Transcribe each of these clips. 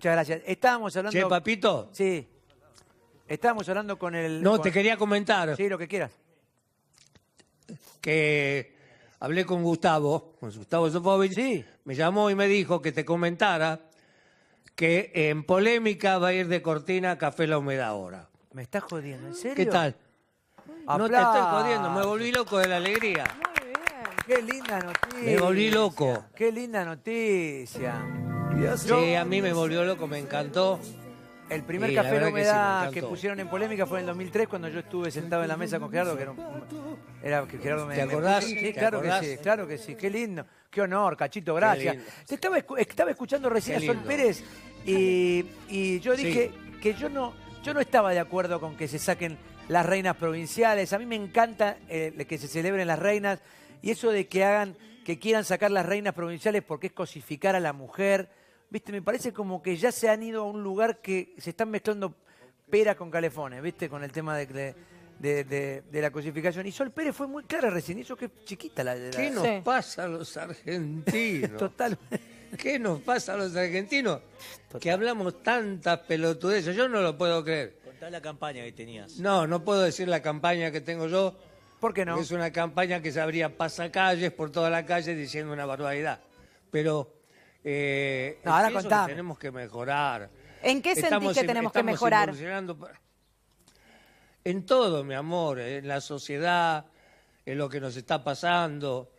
Muchas gracias. Estábamos hablando... Che, papito. Sí. Estábamos hablando con el... No, te quería comentar Sí, lo que quieras. que hablé con Gustavo, con Gustavo Sofovich. Sí. Me llamó y me dijo que te comentara que en polémica va a ir de cortina Café La Humedad ahora. Me estás jodiendo, ¿en serio? ¿Qué tal? No te estoy jodiendo, me volví loco de la alegría. Muy bien. Qué linda noticia. Me volví loco. Qué linda noticia. Sí, a mí me volvió loco, me encantó. El primer café que que, pusieron en polémica fue en el 2003 cuando yo estuve sentado en la mesa con Gerardo, que era, un- ¿Te acordás? Sí, claro que sí, claro que sí. Qué lindo, qué honor, Cachito, gracias. estaba, escuchando recién a Sol Pérez y, yo dije que yo no, yo no estaba de acuerdo con que se saquen las reinas provinciales. A mí me encanta eh, que se celebren las reinas y eso de que hagan, que quieran sacar las reinas provinciales porque es cosificar a la mujer viste, me parece como que ya se han ido a un lugar que se están mezclando pera con calefones, viste, con el tema de, de, la cosificación. Y Sol Pérez fue muy clara recién, eso que es chiquita la... la... ¿Qué nos pasa a los argentinos? Total. ¿Qué nos pasa a los argentinos? Que hablamos tantas pelotudeces, yo no lo puedo creer. Contá la campaña que tenías. No, no puedo decir la campaña que tengo yo. ¿Por qué no? Es una campaña que se abría pasacalles por toda la calle diciendo una barbaridad. Pero eh, Ahora tenemos que mejorar. ¿En qué sentís que tenemos que mejorar? En todo, mi amor, en la sociedad, en lo que nos está pasando.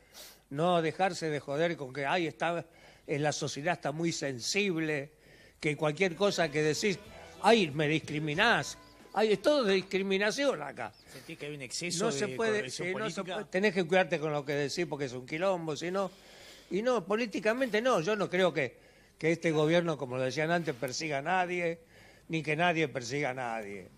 No dejarse de joder con que, ay, está, en eh, la sociedad está muy sensible, que cualquier cosa que decís, ay, me discriminás. Ay, es todo de discriminación acá. Sentí que hay un exceso de se puede, no se eh, puede, Tenés que cuidarte con lo que decís porque es un quilombo, si no y no, políticamente no, yo no creo que, que este gobierno, como lo decían antes, persiga a nadie, ni que nadie persiga a nadie.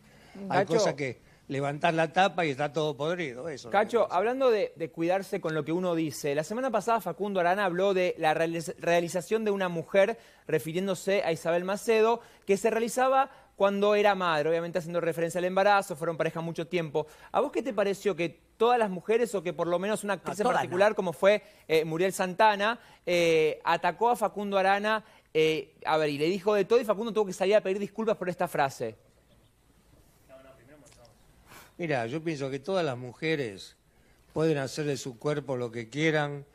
Hay cosas que levantar la tapa y está todo podrido. Eso Cacho, hablando de, de, cuidarse con lo que uno dice, la semana pasada Facundo Arana habló de la realización de una mujer, refiriéndose a Isabel Macedo, que se realizaba cuando era madre, obviamente haciendo referencia al embarazo, fueron pareja mucho tiempo. ¿A vos qué te pareció que todas las mujeres o que por lo menos una actriz en particular, como fue eh, Muriel Santana, eh, atacó a Facundo Arana, eh, a ver, y le dijo de todo y Facundo tuvo que salir a pedir disculpas por esta frase. Mira, yo pienso que todas las mujeres pueden hacer de su cuerpo lo que quieran,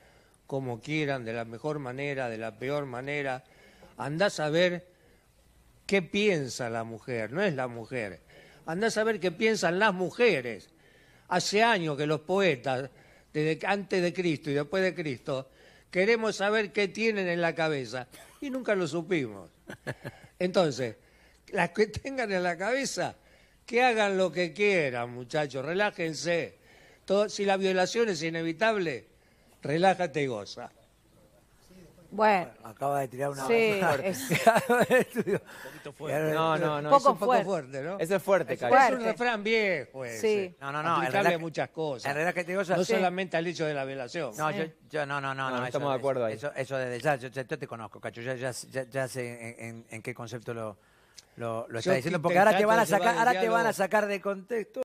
como quieran, de la mejor manera, de la peor manera. Andá a saber qué piensa la mujer, no es la mujer. Andá a saber qué piensan las mujeres. Hace años que los poetas, desde antes de Cristo y después de Cristo, queremos saber qué tienen en la cabeza y nunca lo supimos. Entonces, las que tengan en la cabeza, que hagan lo que quieran, muchachos, relájense. si la violación es inevitable, relájate y goza. Bueno. Acaba de tirar una sí, un poquito fuerte. No, no, no. un poco fuerte, ¿no? Eso es fuerte, Cacho. Es un refrán viejo ese. Sí. No, no, no. Aplicable cambia muchas cosas. que te digo, no solamente al hecho de la violación. No, yo, no, no, no. no, estamos de acuerdo ahí. Eso, eso desde ya, yo, te conozco, Cacho. Ya, ya, ya sé en, en, qué concepto lo, lo, lo está diciendo. Porque ahora te van a sacar, ahora te van a sacar de contexto.